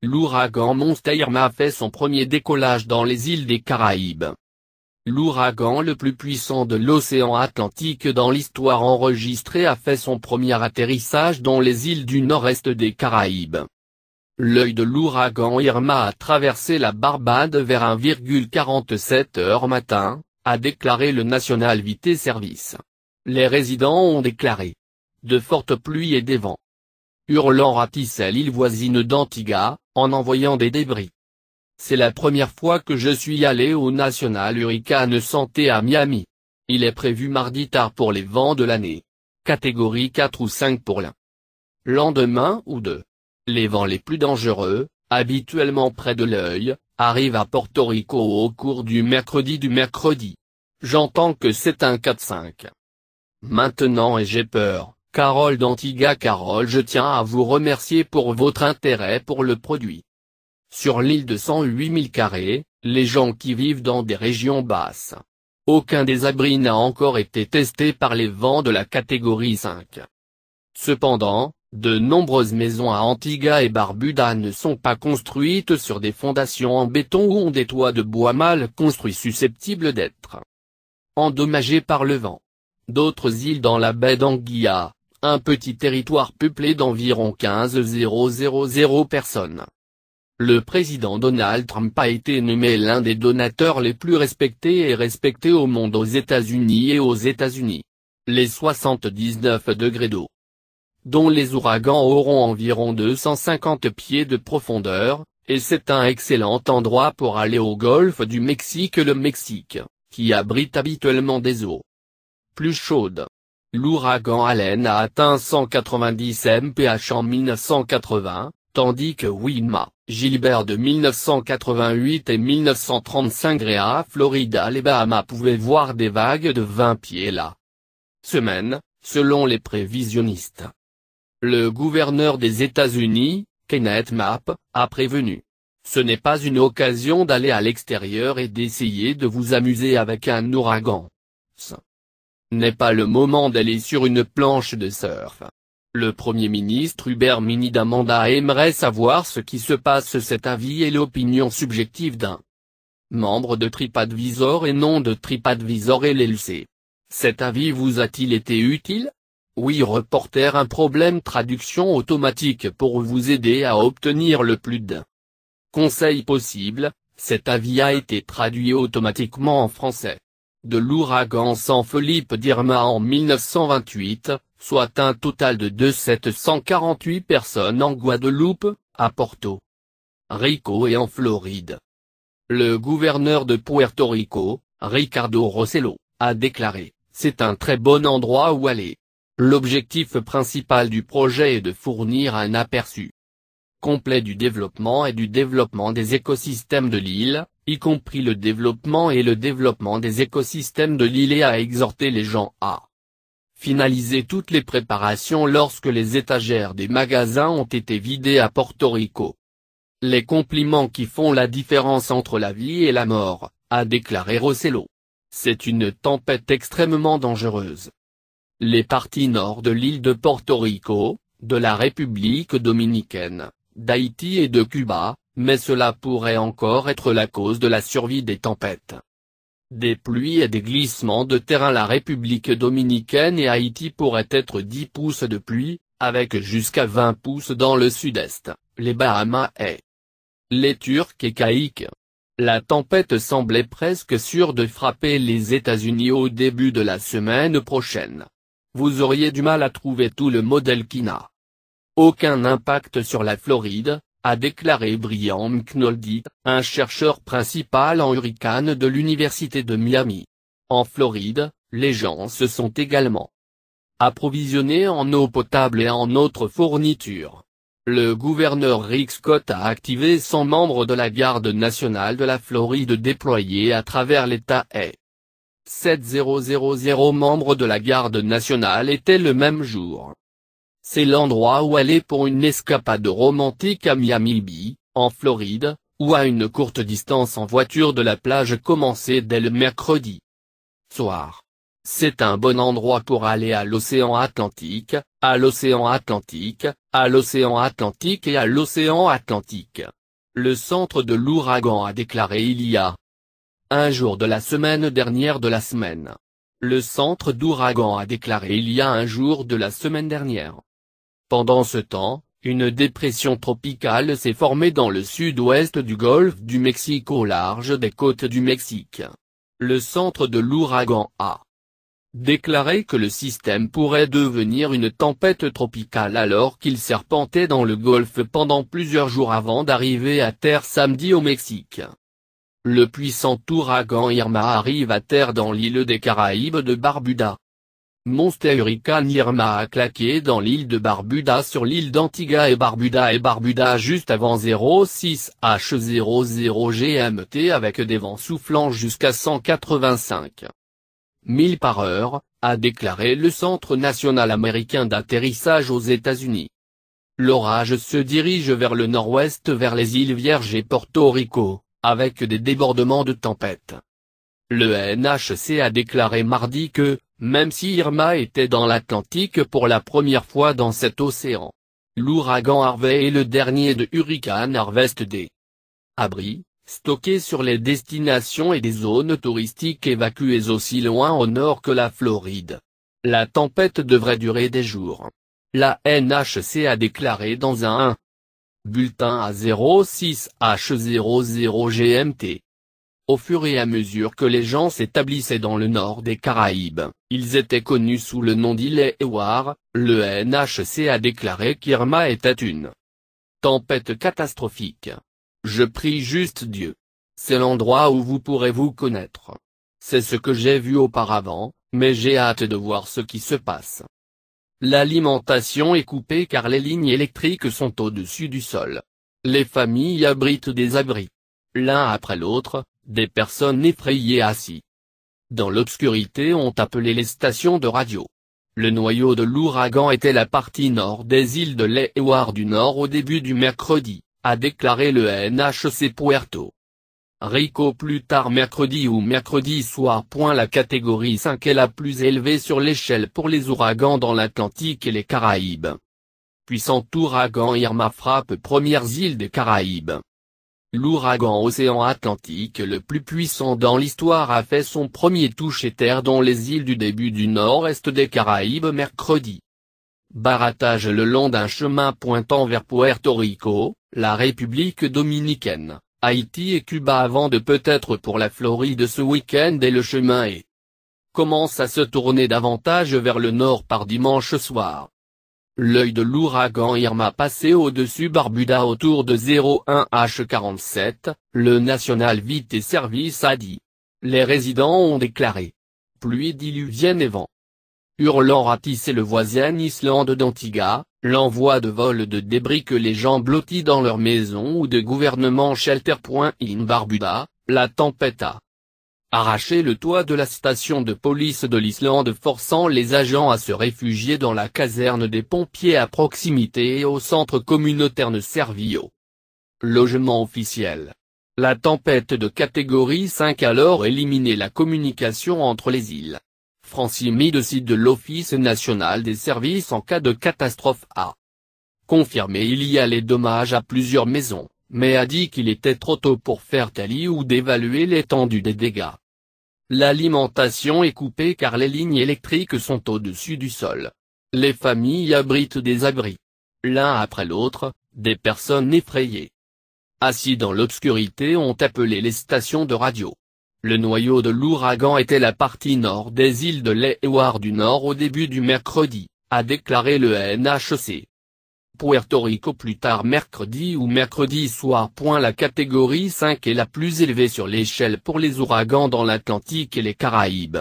L'ouragan Monster Irma fait son premier décollage dans les îles des Caraïbes. L'ouragan le plus puissant de l'océan Atlantique dans l'histoire enregistrée a fait son premier atterrissage dans les îles du nord-est des Caraïbes. L'œil de l'ouragan Irma a traversé la Barbade vers 1,47 heures matin, a déclaré le National Vité Service. Les résidents ont déclaré de fortes pluies et des vents hurlant ratissait l'île voisine d'Antigua, en envoyant des débris. C'est la première fois que je suis allé au National Hurricane Santé à Miami. Il est prévu mardi tard pour les vents de l'année. Catégorie 4 ou 5 pour l'un. Lendemain ou deux. Les vents les plus dangereux, habituellement près de l'œil, arrivent à Porto Rico au cours du mercredi du mercredi. J'entends que c'est un 4-5. Maintenant et j'ai peur. Carole d'Antigua Carole je tiens à vous remercier pour votre intérêt pour le produit. Sur l'île de 108 000 carrés, les gens qui vivent dans des régions basses. Aucun des abris n'a encore été testé par les vents de la catégorie 5. Cependant, de nombreuses maisons à Antigua et Barbuda ne sont pas construites sur des fondations en béton ou ont des toits de bois mal construits susceptibles d'être endommagés par le vent. D'autres îles dans la baie d'Anguilla, un petit territoire peuplé d'environ 15 000 personnes. Le président Donald Trump a été nommé l'un des donateurs les plus respectés et respectés au monde aux États-Unis et aux États-Unis. Les 79 degrés d'eau dont les ouragans auront environ 250 pieds de profondeur, et c'est un excellent endroit pour aller au golfe du Mexique le Mexique, qui abrite habituellement des eaux plus chaudes l'ouragan Allen a atteint 190 mph en 1980, tandis que Wilma, Gilbert de 1988 et 1935 Réa Florida les Bahamas pouvaient voir des vagues de 20 pieds la semaine, selon les prévisionnistes. Le gouverneur des États-Unis, Kenneth Mapp, a prévenu. Ce n'est pas une occasion d'aller à l'extérieur et d'essayer de vous amuser avec un ouragan n'est pas le moment d'aller sur une planche de surf. Le Premier ministre Hubert Mini d'Amanda aimerait savoir ce qui se passe cet avis et l'opinion subjective d'un membre de TripAdvisor et non de TripAdvisor et l'LC. Cet avis vous a-t-il été utile Oui reporter un problème traduction automatique pour vous aider à obtenir le plus d'un conseil possible, cet avis a été traduit automatiquement en français de l'ouragan San Felipe d'Irma en 1928, soit un total de 2748 personnes en Guadeloupe, à Porto Rico et en Floride. Le gouverneur de Puerto Rico, Ricardo Rossello, a déclaré, c'est un très bon endroit où aller. L'objectif principal du projet est de fournir un aperçu complet du développement et du développement des écosystèmes de l'île, y compris le développement et le développement des écosystèmes de l'île et a exhorté les gens à finaliser toutes les préparations lorsque les étagères des magasins ont été vidées à Porto Rico. Les compliments qui font la différence entre la vie et la mort, a déclaré Rossello. C'est une tempête extrêmement dangereuse. Les parties nord de l'île de Porto Rico, de la République dominicaine, d'Haïti et de Cuba, mais cela pourrait encore être la cause de la survie des tempêtes. Des pluies et des glissements de terrain La République dominicaine et Haïti pourraient être 10 pouces de pluie, avec jusqu'à 20 pouces dans le sud-est, les Bahamas et les Turcs et Caïques. La tempête semblait presque sûre de frapper les États-Unis au début de la semaine prochaine. Vous auriez du mal à trouver tout le modèle Kina. Aucun impact sur la Floride, a déclaré Brian McNoldy, un chercheur principal en hurricane de l'Université de Miami. En Floride, les gens se sont également approvisionnés en eau potable et en autres fournitures. Le gouverneur Rick Scott a activé 100 membres de la garde nationale de la Floride déployés à travers l'État et 7000 membres de la garde nationale étaient le même jour. C'est l'endroit où aller pour une escapade romantique à Miami Beach, en Floride, ou à une courte distance en voiture de la plage commencée dès le mercredi soir. C'est un bon endroit pour aller à l'océan Atlantique, à l'océan Atlantique, à l'océan Atlantique et à l'océan Atlantique. Le centre de l'ouragan a déclaré il y a un jour de la semaine dernière de la semaine. Le centre d'ouragan a déclaré il y a un jour de la semaine dernière. Pendant ce temps, une dépression tropicale s'est formée dans le sud-ouest du golfe du Mexique au large des côtes du Mexique. Le centre de l'ouragan a déclaré que le système pourrait devenir une tempête tropicale alors qu'il serpentait dans le golfe pendant plusieurs jours avant d'arriver à terre samedi au Mexique. Le puissant ouragan Irma arrive à terre dans l'île des Caraïbes de Barbuda. « Monster Hurricane Irma a claqué dans l'île de Barbuda sur l'île d'Antigua et Barbuda et Barbuda juste avant 06 H00 GMT avec des vents soufflant jusqu'à 185 1000 par heure, a déclaré le Centre national américain d'atterrissage aux États-Unis. L'orage se dirige vers le nord-ouest vers les îles Vierges et Porto Rico, avec des débordements de tempête. Le NHC a déclaré mardi que, même si Irma était dans l'Atlantique pour la première fois dans cet océan. L'ouragan Harvey est le dernier de Hurricane Harvest D. Abri, stockés sur les destinations et des zones touristiques évacuées aussi loin au nord que la Floride. La tempête devrait durer des jours. La NHC a déclaré dans un Bulletin à 06H00 GMT. Au fur et à mesure que les gens s'établissaient dans le nord des Caraïbes, ils étaient connus sous le nom d'îles Ewar, le NHC a déclaré qu'Irma était une tempête catastrophique. Je prie juste Dieu. C'est l'endroit où vous pourrez vous connaître. C'est ce que j'ai vu auparavant, mais j'ai hâte de voir ce qui se passe. L'alimentation est coupée car les lignes électriques sont au-dessus du sol. Les familles abritent des abris. L'un après l'autre, des personnes effrayées assis dans l'obscurité ont appelé les stations de radio. Le noyau de l'ouragan était la partie nord des îles de l'Ewar du Nord au début du mercredi, a déclaré le NHC Puerto Rico plus tard mercredi ou mercredi soir. La catégorie 5 est la plus élevée sur l'échelle pour les ouragans dans l'Atlantique et les Caraïbes. Puissant ouragan Irma frappe premières îles des Caraïbes. L'ouragan océan Atlantique le plus puissant dans l'histoire a fait son premier toucher-terre dans les îles du début du nord-est des Caraïbes mercredi. Baratage le long d'un chemin pointant vers Puerto Rico, la République dominicaine, Haïti et Cuba avant de peut-être pour la Floride ce week-end et le chemin est commence à se tourner davantage vers le nord par dimanche soir. L'œil de l'ouragan Irma passé au-dessus Barbuda autour de 01h47, le National Vite et Service a dit. Les résidents ont déclaré. Pluie diluvienne et vent. Hurlant ratissé le voisin Islande d'Antigua, l'envoi de vols de débris que les gens blottis dans leur maison ou de gouvernement shelter.in Barbuda, la tempête a arracher le toit de la station de police de l'Islande forçant les agents à se réfugier dans la caserne des pompiers à proximité et au centre communautaire de Servio. Logement officiel. La tempête de catégorie 5 alors éliminé la communication entre les îles. Francimi site de l'Office national des services en cas de catastrophe A. Confirmé il y a les dommages à plusieurs maisons mais a dit qu'il était trop tôt pour faire tali ou d'évaluer l'étendue des dégâts. L'alimentation est coupée car les lignes électriques sont au-dessus du sol. Les familles abritent des abris. L'un après l'autre, des personnes effrayées. Assis dans l'obscurité ont appelé les stations de radio. Le noyau de l'ouragan était la partie nord des îles de l'Éhouard du Nord au début du mercredi, a déclaré le NHC. Puerto Rico plus tard mercredi ou mercredi soir. La catégorie 5 est la plus élevée sur l'échelle pour les ouragans dans l'Atlantique et les Caraïbes.